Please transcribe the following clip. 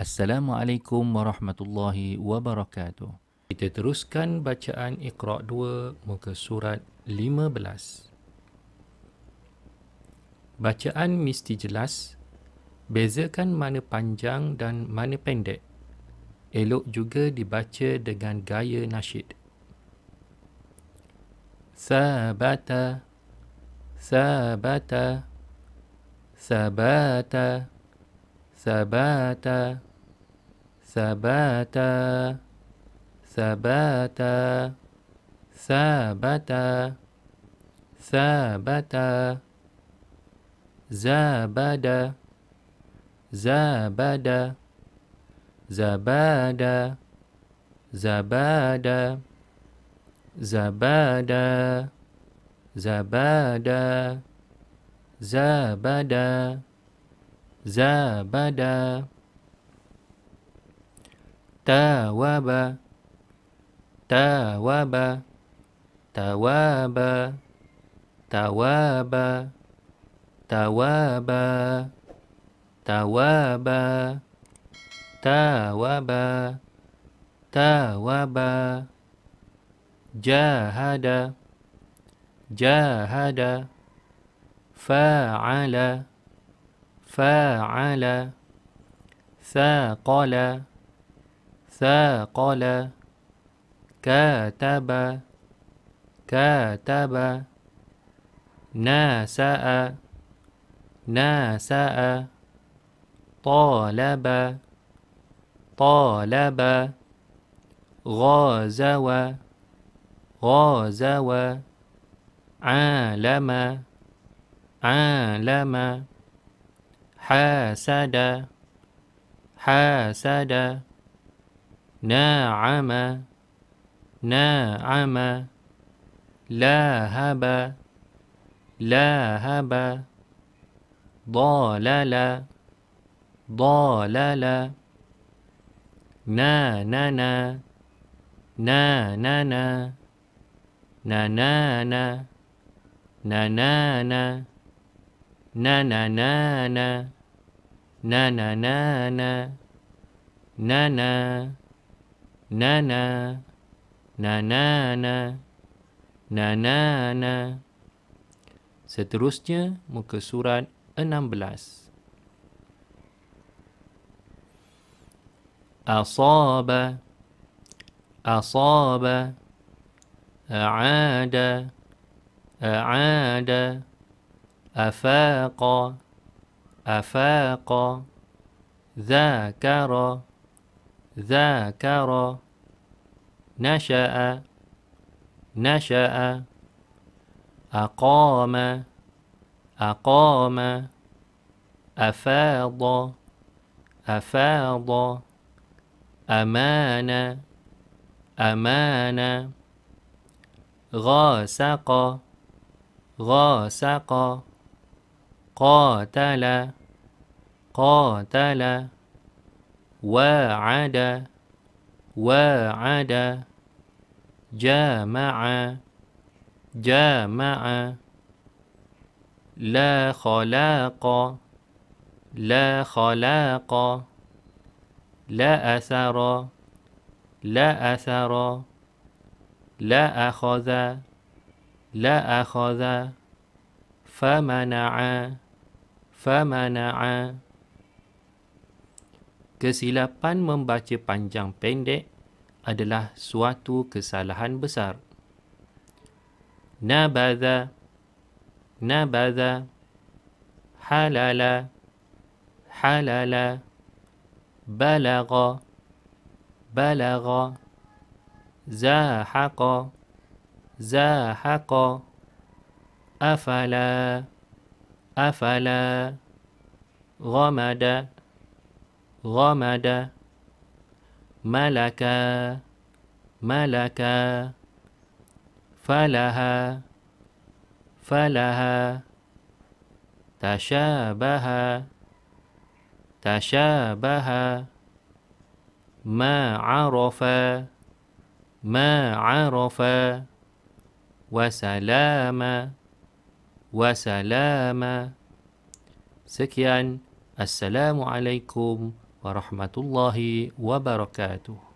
Assalamualaikum warahmatullahi wabarakatuh. Kita teruskan bacaan Iqra 2 muka surat 15. Bacaan mesti jelas. Bezakan mana panjang dan mana pendek. Elok juga dibaca dengan gaya nasyid. Sabata Sabata Sabata Sabata ثباتا ثباتا ثابتا ثابتا زابدا زابدا زبادا زبادا زبادا زبادا زبدا زبدا تواب تواب تواب تواب تواب تواب تواب تواب جاهد جاهد فعل فاعل ثاقل ثاقل كاتب كاتب ناسأ ناسأ طالب طالب غازو غازو عالم عالم حاسد حاسد ناعم ناعم لاهب لاهب ضالل ضالل ناننا ناننا نانانا نانانا نانانا نانانا نانا نانا nanana nanana seterusnya muka surat 16 asaba asaba aada aada afaqa afaqa ذاكر ذاكر نشأ نشأ أقام أقام أفاض أفاض أمان أمان غاسق غاسق قاتل قاتل وعد وعد جامع جامع لا خلاق لا خلاق لا أثر لا أثر لا أخذ لا أخذ فمنع فمنع Kesilapan membaca panjang pendek adalah suatu kesalahan besar. Nabada Nabada Halala Halala Balaga Balaga Zahaqa Zahaqa Afala Afala ramada غمد ملك ملك فلها فلها تشابه تشابه ما عرف ما عرف وسلام وسلام سكيان السلام عليكم ورحمة الله وبركاته